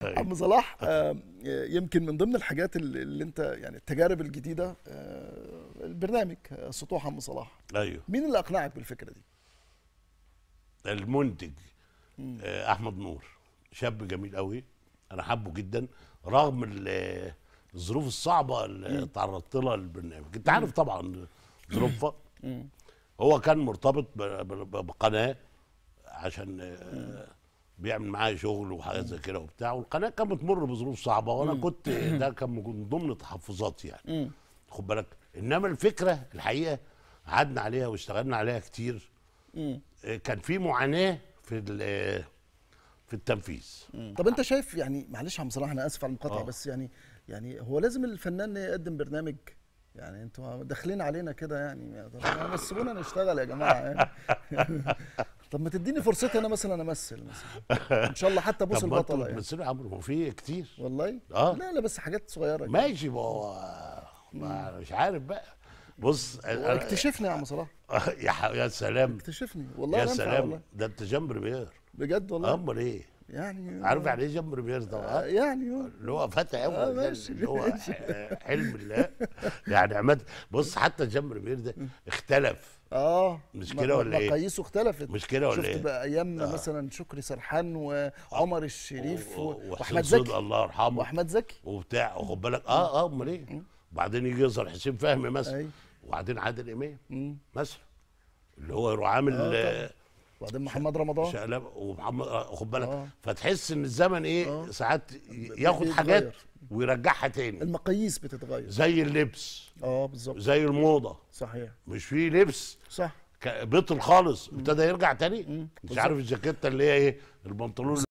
طيب. عم صلاح آه، يمكن من ضمن الحاجات اللي انت يعني التجارب الجديده آه، البرنامج سطوح آه، عم صلاح ايوه مين اللي اقنعك بالفكره دي؟ المنتج احمد نور شاب جميل قوي انا حابه جدا رغم الظروف الصعبه اللي تعرضت لها البرنامج انت عارف طبعا ظروفها هو كان مرتبط بقناه عشان بيعمل معايا شغل وحاجات زي كده وبتاع والقناه كانت بتمر بظروف صعبه وانا كنت ده كان من ضمن تحفظاتي يعني خد بالك انما الفكره الحقيقه قعدنا عليها واشتغلنا عليها كتير آه، كان في معاناه في آه، في التنفيذ طب انت شايف يعني معلش يا عم صلاح انا اسف على المقاطعه آه. بس يعني يعني هو لازم الفنان يقدم برنامج يعني انتوا داخلين علينا كده يعني طب سيبونا نشتغل يا جماعه يعني طب ما تديني فرصتي انا مثلا امثل مثلا ان شاء الله حتى ابوس البطله يعني بس عمرو وفي كتير والله اه لا لا بس حاجات صغيره ماشي ما هو مش عارف بقى بص اكتشفني يا عم صلاح يا سلام اكتشفني والله يا سلام والله. ده انت جنب بير بجد والله امال ايه يعني عارف يعني ايه جنب ده؟ آه، يعني اللي هو فتى قوي آه، يعني، اللي هو آه، حلم الله يعني عماد بص حتى جنب ريفيرا ده اختلف اه مش كده ولا ايه؟ مقاييسه اختلفت مش كده ولا ايه؟ شفت بقى ايام آه. مثلا شكري سرحان وعمر الشريف واحمد زكي الله يرحمه واحمد زكي وبتاع وخد بالك اه اه امال ايه؟ وبعدين يجي يظهر حسين فهمي مثلا وبعدين عادل امام مثلا اللي هو يروح عامل آه وبعدين محمد رمضان شقلب ومحمد آه، خد بالك آه. فتحس ان الزمن ايه آه. ساعات ياخد حاجات ويرجعها تاني المقاييس بتتغير زي اللبس اه بالظبط زي الموضه صحيح مش في لبس صح بطل خالص ابتدى يرجع تاني مش عارف الجاكيته اللي هي ايه البنطلون